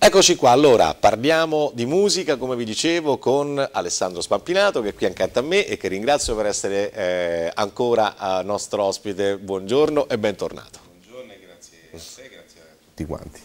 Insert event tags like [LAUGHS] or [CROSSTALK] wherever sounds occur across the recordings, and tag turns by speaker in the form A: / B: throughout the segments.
A: Eccoci qua, allora parliamo di musica come vi dicevo con Alessandro Spampinato che è qui accanto a me e che ringrazio per essere eh, ancora eh, nostro ospite, buongiorno e bentornato tutti quanti.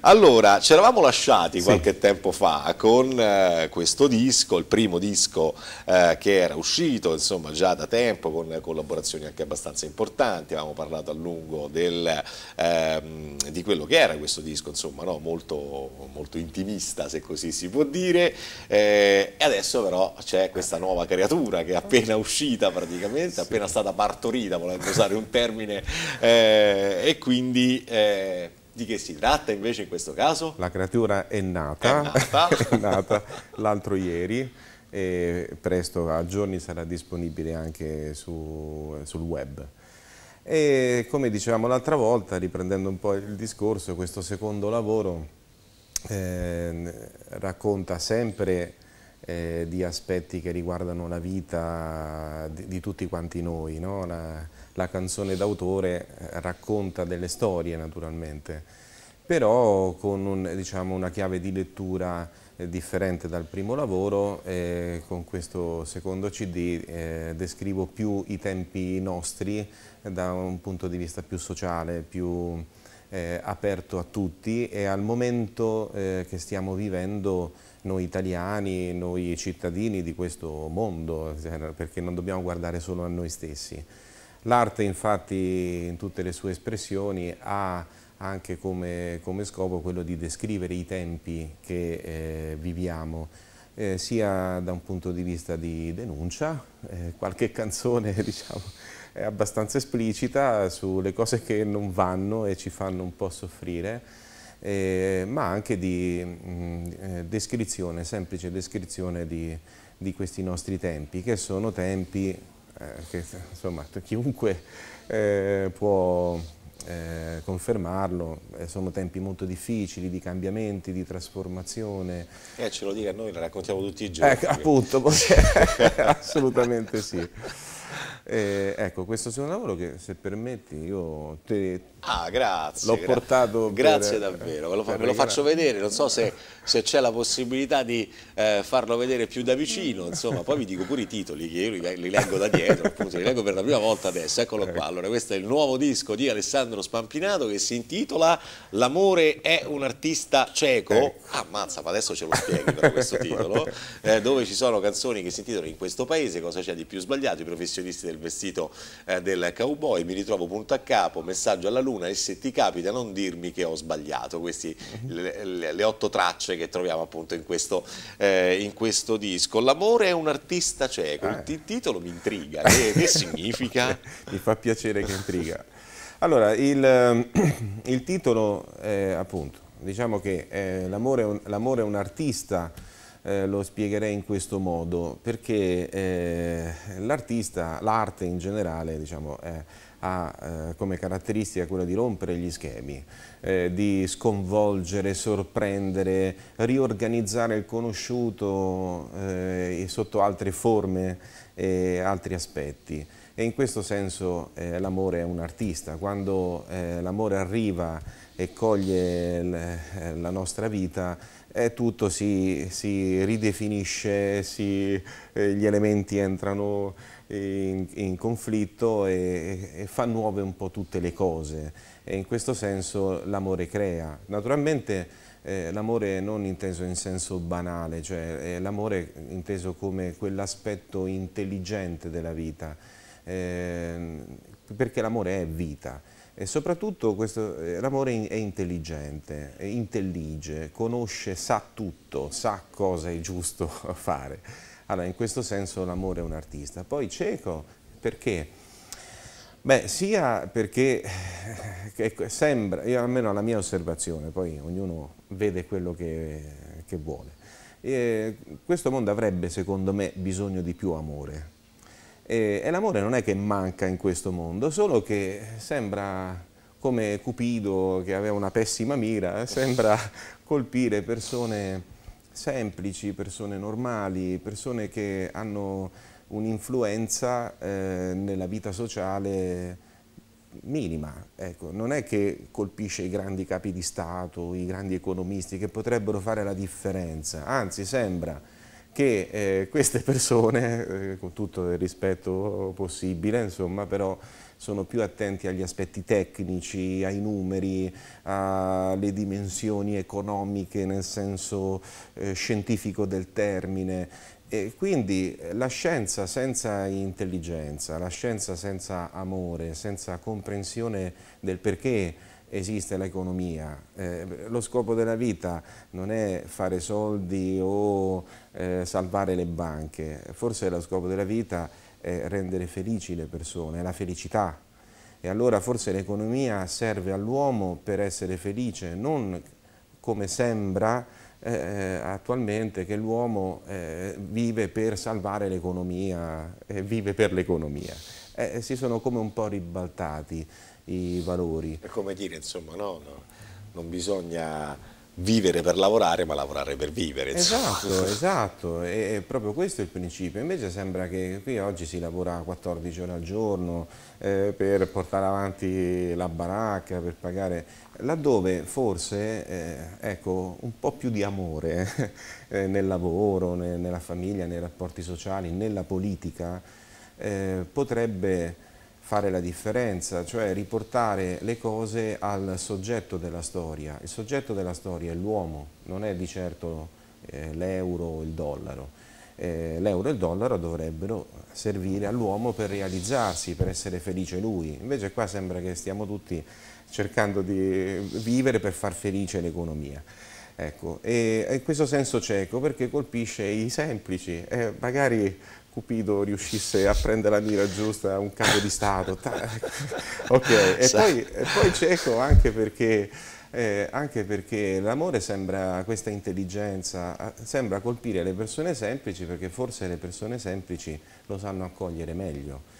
A: [LAUGHS] Allora, ci eravamo lasciati sì. qualche tempo fa con eh, questo disco, il primo disco eh, che era uscito insomma già da tempo con collaborazioni anche abbastanza importanti, avevamo parlato a lungo del, ehm, di quello che era questo disco, insomma no? molto, molto, intimista se così si può dire eh, e adesso però c'è questa nuova creatura che è appena uscita praticamente, sì. appena stata partorita volendo usare un termine eh, e quindi... Eh, di che si tratta invece in questo caso?
B: La creatura è nata, [LAUGHS] è nata. l'altro ieri e presto a giorni sarà disponibile anche su, sul web. E come dicevamo l'altra volta, riprendendo un po' il discorso, questo secondo lavoro eh, racconta sempre eh, di aspetti che riguardano la vita di, di tutti quanti noi, no? la, la canzone d'autore eh, racconta delle storie naturalmente, però con un, diciamo, una chiave di lettura eh, differente dal primo lavoro e con questo secondo CD eh, descrivo più i tempi nostri eh, da un punto di vista più sociale, più eh, aperto a tutti e al momento che stiamo vivendo noi italiani, noi cittadini di questo mondo, perché non dobbiamo guardare solo a noi stessi. L'arte infatti in tutte le sue espressioni ha anche come, come scopo quello di descrivere i tempi che eh, viviamo, eh, sia da un punto di vista di denuncia, eh, qualche canzone [LAUGHS] diciamo, è abbastanza esplicita sulle cose che non vanno e ci fanno un po' soffrire, eh, ma anche di mh, mm, eh, descrizione, semplice descrizione di, di questi nostri tempi, che sono tempi eh, che insomma, chiunque eh, può eh, confermarlo, sono tempi molto difficili di cambiamenti, di trasformazione.
A: Eh, ce lo dica, noi la raccontiamo
B: tutti i ecco, giorni. Eh, appunto, [LAUGHS] assolutamente sì. Eh, ecco, questo secondo lavoro che se permetti io te ah, l'ho gra portato Grazie per, eh, davvero, ve lo, fa, ve lo faccio
A: vedere, non so se, se c'è la possibilità di eh, farlo vedere più da vicino, insomma, poi vi dico pure i titoli che io li, li leggo da dietro, appunto, li leggo per la prima volta adesso, eccolo qua. Allora, questo è il nuovo disco di Alessandro Spampinato che si intitola L'amore è un artista cieco. Ecco. Ah, mazza, ma adesso ce lo spieghi
B: per questo titolo,
A: eh, dove ci sono canzoni che si intitolano In questo paese cosa c'è di più sbagliato, i professionisti del del vestito eh, del cowboy, mi ritrovo punto a capo, messaggio alla luna e se ti capita non dirmi che ho sbagliato, queste le, le, le, otto tracce che troviamo appunto in questo, eh, in questo disco. L'amore è un artista cieco, ah. il eh. titolo mi intriga, che, che significa?
B: [LAUGHS] mi fa piacere che intriga. Allora, il, ehm, il titolo è appunto, diciamo che eh, l'amore è, è un artista, eh, lo spiegherei in questo modo, perché eh, l'artista, l'arte in generale, diciamo, eh, ha come caratteristica quella di rompere gli schemi, eh, di sconvolgere, sorprendere, riorganizzare il conosciuto eh, sotto altre forme e altri aspetti e in questo senso eh, l'amore è un artista, quando eh, l'amore arriva e coglie eh, la nostra vita eh, tutto si, si ridefinisce, si, eh, gli elementi entrano in, in conflitto e, e, fa nuove un po' tutte le cose e in questo senso l'amore crea. Naturalmente eh, l'amore non inteso in senso banale, cioè eh, l'amore inteso come quell'aspetto intelligente della vita, ehm, perché l'amore è vita. E soprattutto eh, l'amore è intelligente, è intellige, conosce, sa tutto, sa cosa è giusto [LAUGHS] fare. Allora, in questo senso l'amore è un artista. Poi cieco, perché? Beh, sia perché eh, sembra, io, almeno alla mia osservazione, poi ognuno vede quello che, che vuole, e questo mondo avrebbe secondo me bisogno di più amore, e, e l'amore non è che manca in questo mondo, solo che sembra come Cupido che aveva una pessima mira, [LAUGHS] sembra colpire persone semplici, persone normali, persone che hanno un'influenza eh, nella vita sociale minima. Ecco, non è che colpisce i grandi capi di Stato, i grandi economisti che potrebbero fare la differenza, anzi sembra che eh, queste persone, eh, con tutto il rispetto possibile, insomma, però sono più attenti agli aspetti tecnici, ai numeri, alle dimensioni economiche nel senso eh, scientifico del termine. E quindi eh, la scienza senza intelligenza, la scienza senza amore, senza comprensione del perché esiste l'economia. Eh, lo scopo della vita non è fare soldi o eh, salvare le banche, forse lo scopo della vita è rendere felici le persone, è la felicità. E allora forse l'economia serve all'uomo per essere felice, non come sembra eh, eh attualmente che l'uomo eh, vive per salvare l'economia, eh, vive per l'economia. si sono come un po' ribaltati i valori. È
A: come dire, insomma, no, no, non bisogna vivere per lavorare ma lavorare per vivere. Insomma. Esatto,
B: [LAUGHS] esatto, è proprio questo il principio. Invece sembra che qui oggi si lavora 14 ore al giorno eh, per portare avanti la baracca, per pagare, laddove forse eh, ecco, un po' più di amore eh, [LAUGHS] nel lavoro, ne, nella famiglia, nei rapporti sociali, nella politica, eh, potrebbe fare la differenza, cioè riportare le cose al soggetto della storia. Il soggetto della storia è l'uomo, non è di certo eh, l'euro o il dollaro. Eh, l'euro e il dollaro dovrebbero servire all'uomo per realizzarsi, per essere felice lui. Invece qua sembra che stiamo tutti cercando di vivere per far felice l'economia. Ecco, e, in questo senso cieco perché colpisce i semplici, eh, magari Cupido riuscisse a prendere la mira giusta, un capo di Stato. Ecco. ok, e [LAUGHS] poi, e poi cieco anche perché... Eh, anche perché l'amore sembra, questa intelligenza, ah, sembra colpire le persone semplici perché forse le persone semplici lo sanno accogliere meglio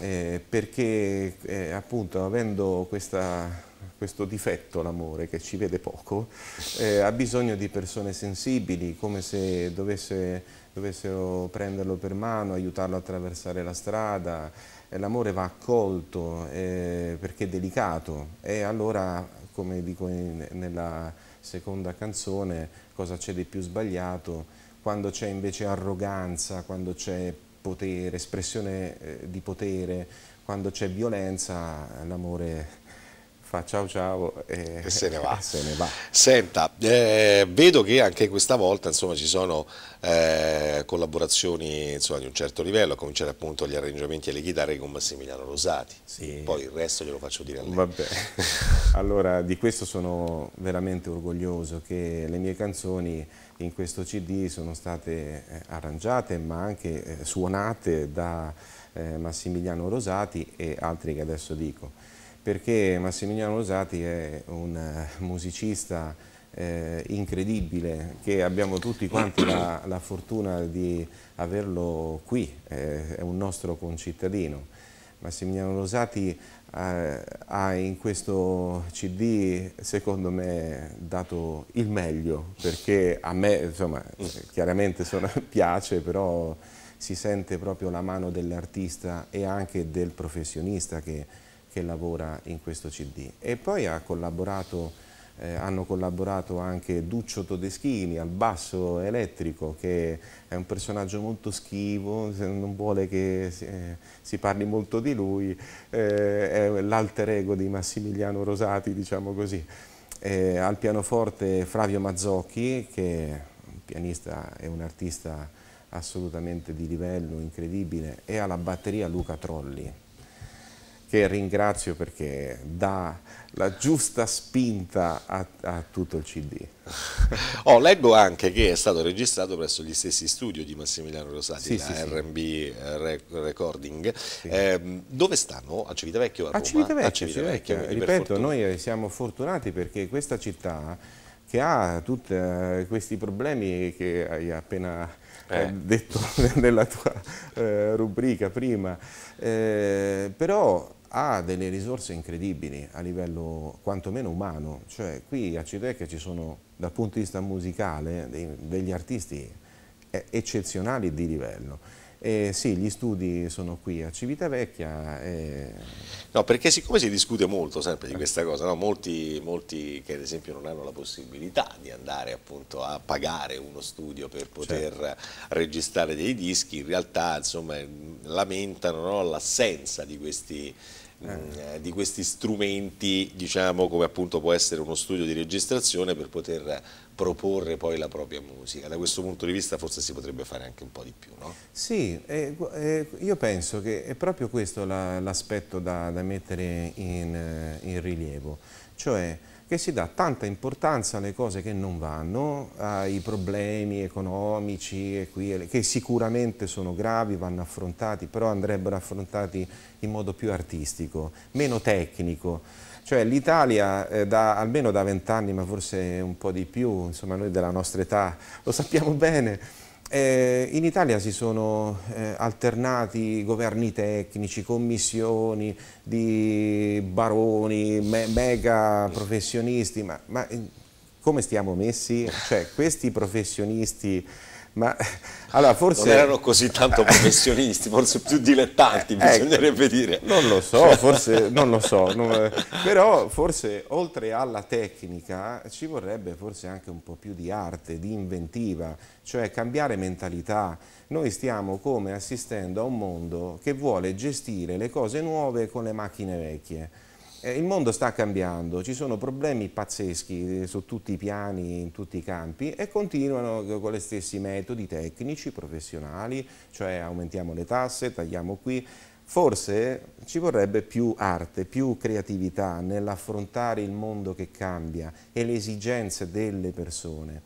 B: eh, perché eh, appunto avendo questa, questo difetto l'amore che ci vede poco, eh, ha bisogno di persone sensibili, come se dovesse, dovessero prenderlo per mano, aiutarlo a attraversare la strada. Eh, l'amore va accolto eh, perché è delicato e allora, come dico in, nella seconda canzone, cosa c'è di più sbagliato? Quando c'è invece arroganza, quando c'è potere, espressione eh, di potere, quando c'è violenza l'amore fa ciao ciao e, e, se, ne e [LAUGHS] se, ne va.
A: Senta, eh, vedo che anche questa volta insomma, ci sono eh, collaborazioni insomma, di un certo livello, a cominciare appunto gli arrangiamenti alle chitarre con Massimiliano Rosati, sì. poi il resto glielo faccio dire a lei. Vabbè.
B: [LAUGHS] allora di questo sono veramente orgoglioso che le mie canzoni in questo CD sono state eh, arrangiate ma anche eh, suonate da eh, Massimiliano Rosati e altri che adesso dico, perché Massimiliano Rosati è un musicista eh, incredibile che abbiamo tutti quanti la, la fortuna di averlo qui, eh, è un nostro concittadino Massimiliano Rosati eh, ha in questo CD secondo me dato il meglio perché a me insomma, chiaramente sono, [LAUGHS] piace però si sente proprio la mano dell'artista e anche del professionista che, che, lavora in questo CD e poi ha collaborato eh, hanno collaborato anche Duccio Todeschini al basso elettrico che è un personaggio molto schivo, non vuole che si, eh, si parli molto di lui, eh, è l'alter ego di Massimiliano Rosati diciamo così. Eh, al pianoforte Flavio Mazzocchi che è un pianista e un artista assolutamente di livello incredibile e alla batteria Luca Trolli che ringrazio perché dà la giusta spinta a, a tutto il CD.
A: [LAUGHS] oh, leggo anche che è stato registrato presso gli stessi studio di Massimiliano Rosati, sì, sì, RB sì. Eh, Re Recording. Eh, dove stanno? A Civitavecchio? A, a Civitavecchio, a Civitavecchio, Civitavecchio ripeto,
B: noi siamo fortunati perché questa città che ha tutti eh, questi problemi che hai appena eh. eh. detto [LAUGHS] nella tua rubrica prima, eh, però ha delle risorse incredibili a livello quantomeno umano, cioè qui a Citecca ci sono dal punto di vista musicale dei, degli artisti eh, eccezionali di livello eh, sì, gli studi sono qui a Civitavecchia. E...
A: No, perché siccome si discute molto sempre di questa cosa, no? molti, molti, che ad esempio non hanno la possibilità di andare appunto a pagare uno studio per certo. poter certo. registrare dei dischi, in realtà insomma, lamentano no? l'assenza di questi eh. Mm, eh, di questi strumenti, diciamo come appunto può essere uno studio di registrazione per poter proporre poi la propria musica. Da questo punto di vista forse si potrebbe fare anche un po' di più, no?
B: Sì, eh, eh, io penso che è proprio questo l'aspetto la, da, da, mettere in, eh, in, rilievo, cioè che si dà tanta importanza alle cose che non vanno, ai problemi economici qui, che sicuramente sono gravi, vanno affrontati, però andrebbero affrontati in modo più artistico, meno tecnico. Cioè l'Italia eh, da, almeno da vent'anni, ma forse un po' di più, insomma noi della nostra età lo sappiamo bene, eh, in Italia si sono eh, alternati governi tecnici, commissioni di baroni, me mega professionisti, ma, ma eh, come stiamo messi? Cioè questi professionisti ma [LAUGHS]
A: allora forse... Non erano così tanto professionisti, forse più dilettanti, [LAUGHS] ecco. bisognerebbe ecco, dire.
B: Non lo so, forse, non lo so, non, eh, però forse oltre alla tecnica ci vorrebbe forse anche un po' più di arte, di inventiva, cioè cambiare mentalità. Noi stiamo come assistendo a un mondo che vuole gestire le cose nuove con le macchine vecchie eh, il mondo sta cambiando, ci sono problemi pazzeschi eh, su tutti i piani, in tutti i campi e continuano eh, con gli stessi metodi tecnici, professionali, cioè aumentiamo le tasse, tagliamo qui. Forse ci vorrebbe più arte, più creatività nell'affrontare il mondo che cambia e le esigenze delle persone.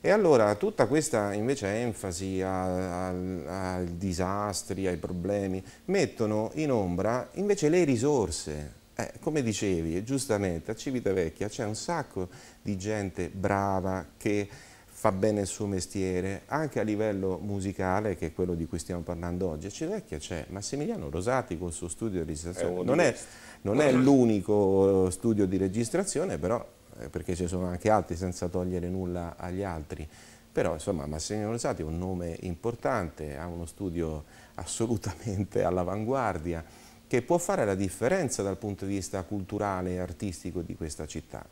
B: E allora tutta questa invece enfasi ai disastri, ai problemi, mettono in ombra invece le risorse, eh, come dicevi, giustamente, a Civitavecchia c'è un sacco di gente brava che fa bene il suo mestiere, anche a livello musicale, che è quello di cui stiamo parlando oggi. A Civitavecchia c'è Massimiliano Rosati con il suo studio di registrazione. Non è, è l'unico studio di registrazione, però, eh, perché ci sono anche altri senza togliere nulla agli altri. Però, insomma, Massimiliano Rosati è un nome importante, ha uno studio assolutamente all'avanguardia che può fare la differenza dal punto di vista culturale e artistico di questa città.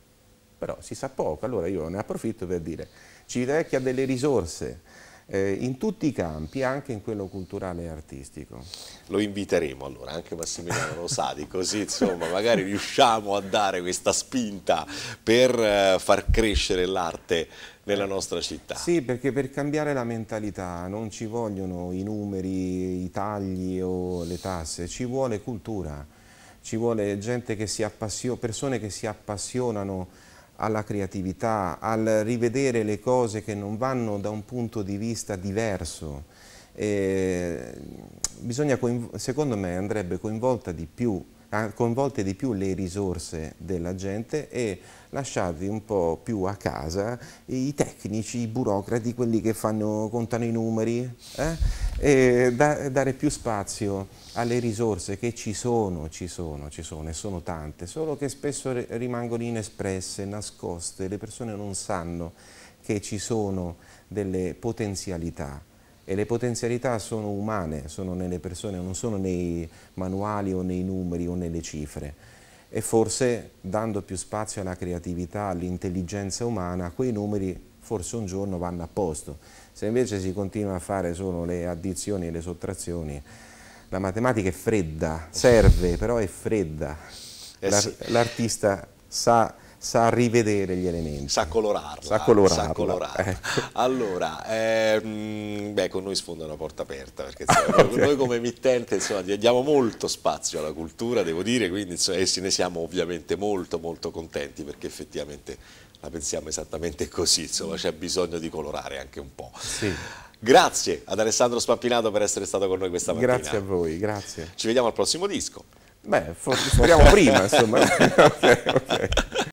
B: Però si sa poco, allora io ne approfitto per dire, Civitavecchia ha delle risorse, eh, in tutti i campi, anche in quello culturale e artistico.
A: Lo inviteremo allora, anche Massimiliano Rosati, così insomma magari riusciamo a dare questa spinta per eh, far crescere l'arte nella nostra città.
B: Sì, perché per cambiare la mentalità non ci vogliono i numeri, i tagli o le tasse, ci vuole cultura, ci vuole gente che si appassiona, persone che si appassionano alla creatività, al rivedere le cose che non vanno da un punto di vista diverso. E mm, bisogna, secondo me andrebbe coinvolta di più coinvolte di più le risorse della gente e lasciarvi un po' più a casa i tecnici, i burocrati, quelli che fanno, contano i numeri, eh? e da, dare più spazio alle risorse che ci sono, ci sono, ci sono e sono tante, solo che spesso rimangono inespresse, nascoste, le persone non sanno che ci sono delle potenzialità e le potenzialità sono umane, sono nelle persone, non sono nei manuali o nei numeri o nelle cifre e forse dando più spazio alla creatività, all'intelligenza umana, quei numeri forse un giorno vanno a posto. Se invece si continua a fare solo le addizioni e le sottrazioni, la matematica è fredda, serve, però è fredda. Eh l'artista sa sa rivedere gli elementi. Sa colorarla. Sa colorarla. Sa colorarla. Ecco.
A: [LAUGHS] Allora, ehm, beh, con noi sfonda una porta aperta, perché insomma, [LAUGHS] okay. noi come emittente insomma, diamo molto spazio alla cultura, devo dire, quindi insomma, e ne siamo ovviamente molto molto contenti perché effettivamente la pensiamo esattamente così, insomma c'è bisogno di colorare anche un po'. Sì. Grazie ad Alessandro Spappinato per essere stato con noi questa mattina. Grazie a
B: voi, grazie.
A: Ci vediamo al prossimo disco. Beh, speriamo prima, insomma. [LAUGHS] okay, okay.